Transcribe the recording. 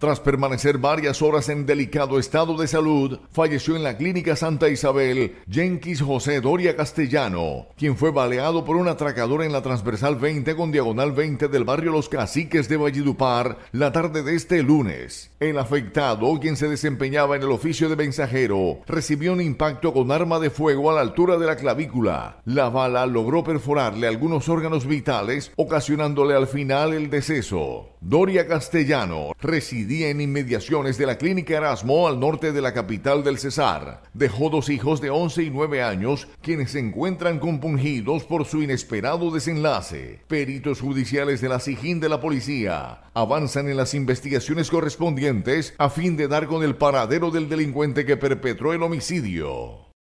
Tras permanecer varias horas en delicado estado de salud, falleció en la clínica Santa Isabel Jenkins José Doria Castellano, quien fue baleado por un atracador en la transversal 20 con diagonal 20 del barrio Los Caciques de Valledupar la tarde de este lunes. El afectado, quien se desempeñaba en el oficio de mensajero, recibió un impacto con arma de fuego a la altura de la clavícula. La bala logró perforarle algunos órganos vitales, ocasionándole al final el deceso. Doria Castellano residía en inmediaciones de la clínica Erasmo al norte de la capital del Cesar. Dejó dos hijos de 11 y 9 años quienes se encuentran compungidos por su inesperado desenlace. Peritos judiciales de la Sijín de la policía avanzan en las investigaciones correspondientes a fin de dar con el paradero del delincuente que perpetró el homicidio.